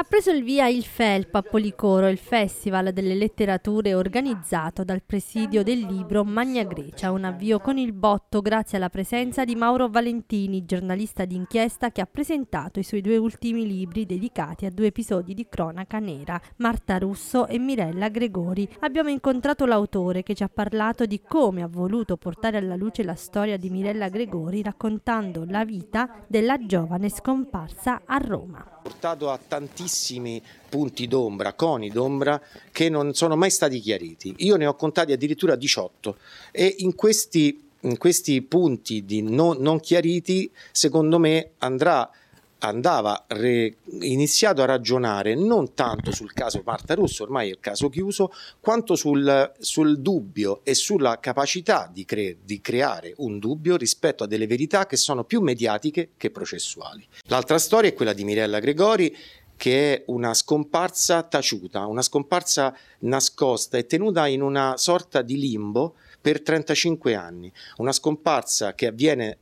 Ha preso il via il FELP a Policoro, il Festival delle Letterature organizzato dal presidio del libro Magna Grecia, un avvio con il botto grazie alla presenza di Mauro Valentini, giornalista d'inchiesta che ha presentato i suoi due ultimi libri dedicati a due episodi di cronaca nera, Marta Russo e Mirella Gregori. Abbiamo incontrato l'autore che ci ha parlato di come ha voluto portare alla luce la storia di Mirella Gregori raccontando la vita della giovane scomparsa a Roma portato a tantissimi punti d'ombra, coni d'ombra che non sono mai stati chiariti. Io ne ho contati addirittura 18 e in questi, in questi punti non, non chiariti, secondo me, andrà andava re- iniziato a ragionare non tanto sul caso Marta Russo, ormai è il caso chiuso, quanto sul, sul dubbio e sulla capacità di, cre- di, creare un dubbio rispetto a delle verità che sono più mediatiche che processuali. L'altra storia è quella di Mirella Gregori che è una scomparsa taciuta, una scomparsa nascosta e tenuta in una sorta di limbo per 35 anni, una scomparsa che avviene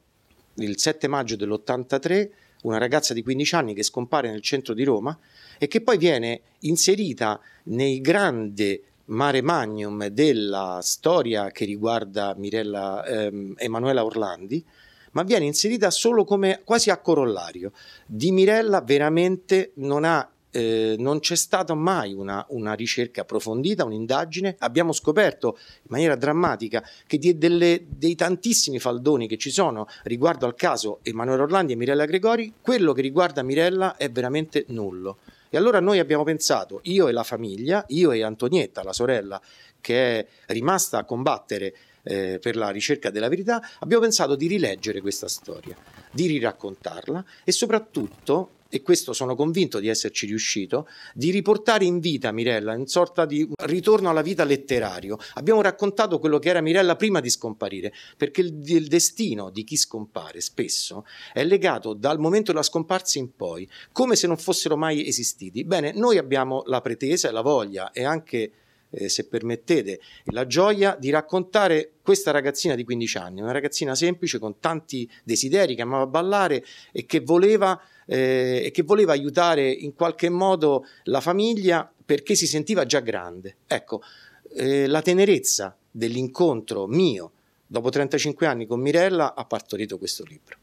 il 7 maggio dell'83 una ragazza di 15 anni che scompare nel centro di Roma e che poi viene inserita nei grandi mare magnum della storia che riguarda Mirella, ehm, Emanuela Orlandi, ma viene inserita solo come quasi a corollario. Di Mirella veramente non ha eh, non c'è stata mai una, una, ricerca approfondita, un'indagine. Abbiamo scoperto in maniera drammatica che di, delle, dei tantissimi faldoni che ci sono riguardo al caso Emanuele Orlandi e Mirella Gregori, quello che riguarda Mirella è veramente nullo. E allora noi abbiamo pensato, io e la famiglia, io e Antonietta, la sorella che è rimasta a combattere eh, per la ricerca della verità, abbiamo pensato di rileggere questa storia, di riraccontarla e soprattutto e questo sono convinto di esserci riuscito, di riportare in vita Mirella, in sorta di ritorno alla vita letterario. Abbiamo raccontato quello che era Mirella prima di scomparire, perché il, il destino di chi scompare spesso è legato dal momento della scomparsa in poi, come se non fossero mai esistiti. Bene, noi abbiamo la pretesa e la voglia e anche eh, se permettete, la gioia di raccontare questa ragazzina di 15 anni, una ragazzina semplice con tanti desideri, che amava ballare e che voleva, eh, che voleva aiutare in qualche modo la famiglia perché si sentiva già grande. Ecco, eh, la tenerezza dell'incontro mio dopo 35 anni con Mirella ha partorito questo libro.